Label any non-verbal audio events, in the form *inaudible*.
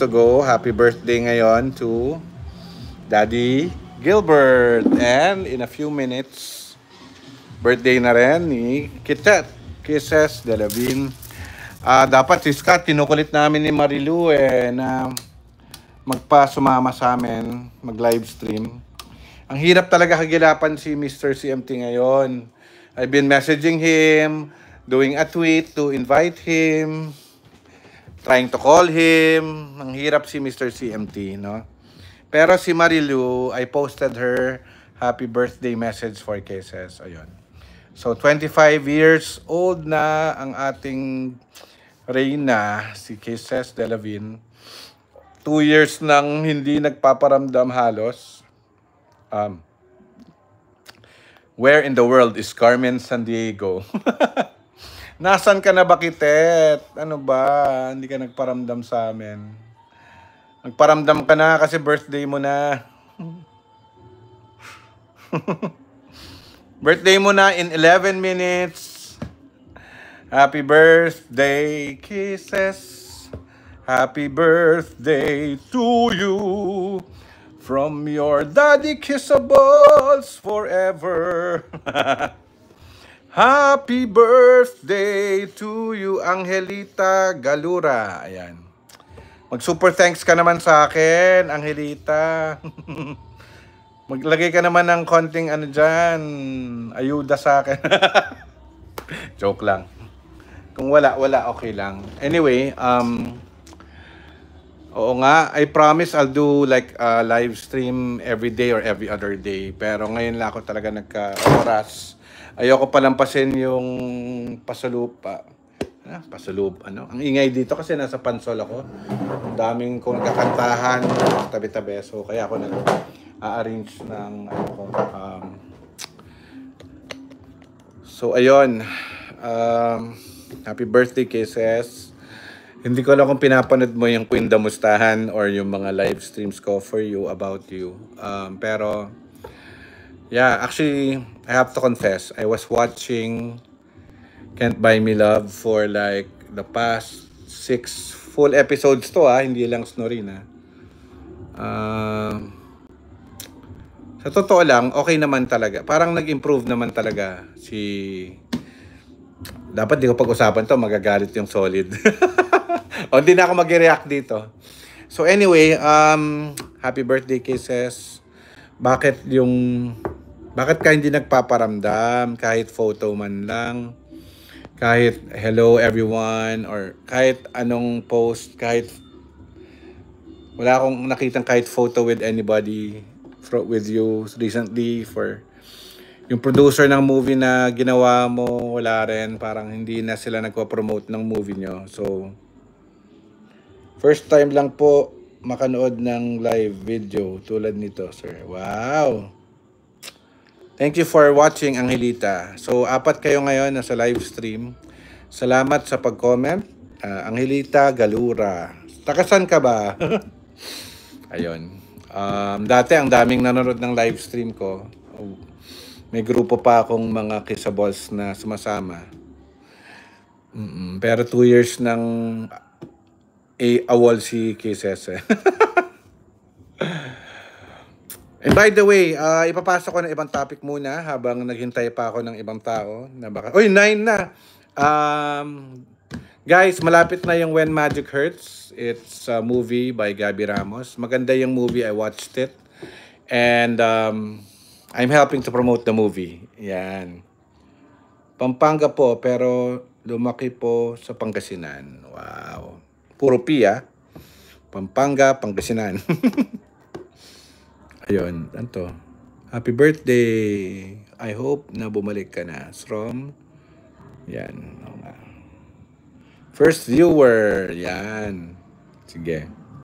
to go. Happy birthday ngayon to Daddy Gilbert. And in a few minutes, birthday na rin ni Kitet. Kisses Delavin. Uh, ah, dapat si Scott, tinukulit namin ni Marilu eh, na magpa-sumama sa amin, mag-live stream. Ang hirap talaga kagilapan si Mr. CMT ngayon. I've been messaging him, doing a tweet to invite him trying to call him. Ang hirap si Mr. CMT, no? Pero si Marilu, I posted her happy birthday message for cases. Ayun. So, 25 years old na ang ating Reyna, si Cases Delavin. Two years nang hindi nagpaparamdam halos. Um, where in the world is Carmen San Diego? *laughs* Nasaan ka na ba, Kitet? Ano ba? Hindi ka nagparamdam sa amin. Nagparamdam ka na kasi birthday mo na. *laughs* birthday mo na in 11 minutes. Happy birthday, kisses. Happy birthday to you. From your daddy kissables forever. *laughs* Happy birthday to you, Angelita Galura. Ayan. Mag-super thanks ka naman sa akin, Angelita. *laughs* Maglagay ka naman ng konting ano dyan, ayuda sa akin. *laughs* Joke lang. Kung wala, wala, okay lang. Anyway, um, Oo nga, I promise I'll do like a uh, live stream every day or every other day. Pero ngayon lang ako talaga nagka-oras. Ayoko palampasin yung pasalupa. Ah, pasalub, ano? Ang ingay dito kasi nasa pansol ako. Ang daming kong kakantahan tabi-tabi. So, kaya ako nag-arrange ng ano ko. Um, so, ayun. Um, happy birthday, Kisses. Hindi ko alam kung pinapanood mo yung Queen Damustahan or yung mga live streams ko for you, about you. Um, pero, yeah, actually, I have to confess, I was watching Can't Buy Me Love for like the past six full episodes to ah, hindi lang snorin ah. Uh, sa totoo lang, okay naman talaga. Parang nag-improve naman talaga si... Dapat di ko pag-usapan to, magagalit yung solid. *laughs* *laughs* o, hindi na ako mag-react dito. So anyway, um, happy birthday kisses. Bakit yung bakit ka hindi nagpaparamdam kahit photo man lang? Kahit hello everyone or kahit anong post, kahit wala akong nakitang kahit photo with anybody with you recently for yung producer ng movie na ginawa mo, wala rin. Parang hindi na sila nagpa-promote ng movie nyo. So, First time lang po makanood ng live video tulad nito, sir. Wow! Thank you for watching, Angelita. So, apat kayo ngayon na sa live stream. Salamat sa pag-comment. Uh, Angelita Galura. Takasan ka ba? *laughs* Ayun. Um, dati, ang daming nanonood ng live stream ko. Oh, may grupo pa akong mga kisaballs na sumasama. Mm-mm. Pero two years ng eh, awal si KSS. And by the way, uh, ipapasok ko ng ibang topic muna habang naghintay pa ako ng ibang tao. Na baka... Uy, nine na! Um, guys, malapit na yung When Magic Hurts. It's a movie by Gabby Ramos. Maganda yung movie. I watched it. And um, I'm helping to promote the movie. Yan. Pampanga po, pero lumaki po sa Pangasinan. Wow. Puro P Pampanga, Pangasinan. *laughs* Ayun, anto. Happy birthday. I hope na bumalik ka na. From, yan. First viewer, yan. Sige.